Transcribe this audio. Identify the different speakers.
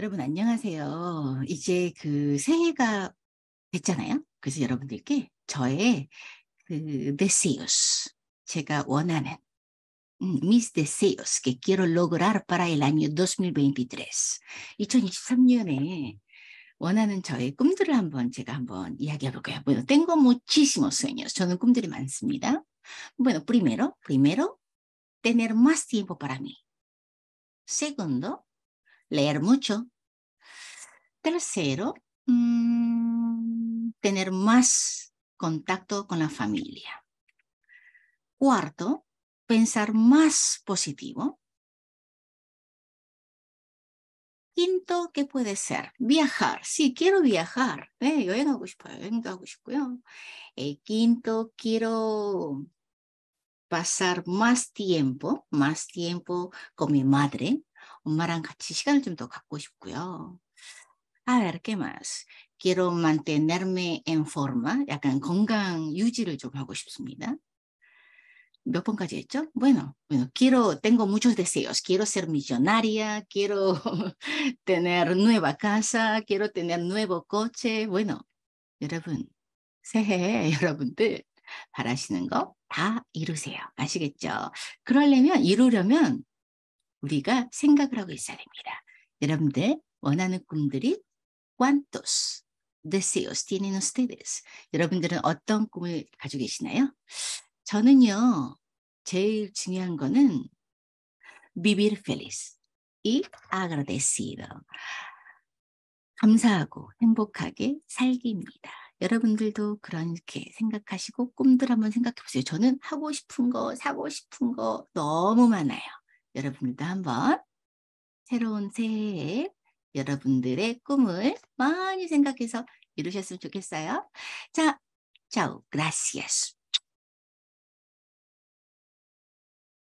Speaker 1: 여러분 안녕하세요. 이제 그 새해가 됐잖아요. 그래서 여러분들께 저의 그 deseos 제가 원하는 mis deseos que quiero lograr para el año 2023 2023년에 원하는 저의 꿈들을 한번 제가 한번 이야기해 볼까요? Bueno, tengo muchísimos sueños. 저는 꿈들이 많습니다. Bueno, primero, primero tener más tiempo para mí. Segundo, leer mucho. Tercero, mm, tener más contacto con la familia. Cuarto, pensar más positivo. Quinto, ¿qué puede ser? Viajar. Sí, quiero viajar. Eh, pues, pues, pues, eh, quinto, quiero pasar más tiempo, más tiempo con mi madre. 엄마랑 같이 시간을 좀 갖고 a ver, ¿qué más? Quiero mantenerme en forma, 약간 건강 유지를 좀 하고 싶습니다. 몇 번까지 했죠? Bueno, bueno, quiero, tengo muchos deseos. Quiero ser millonaria, quiero tener nueva casa, quiero tener nuevo coche. Bueno, 여러분, 새해 여러분들 바라시는 거 다 이루세요. 아시겠죠? 그러려면, 이루려면 우리가 생각을 하고 있어야 됩니다. 여러분들 원하는 꿈들이 ¿Cuántos deseos tienen ustedes? 여러분들은 어떤 꿈을 가지고 계시나요? 저는요, 제일 중요한 거는 vivir feliz y agradecido. 감사하고 행복하게 살기입니다. 여러분들도 그렇게 생각하시고 꿈들 한번 생각해 보세요. 저는 하고 싶은 거, 사고 싶은 거 너무 많아요. 여러분들도 한번 새로운 새해에 여러분들의 꿈을 많이 생각해서 이루셨으면 좋겠어요. 자, 자, h a o gracias.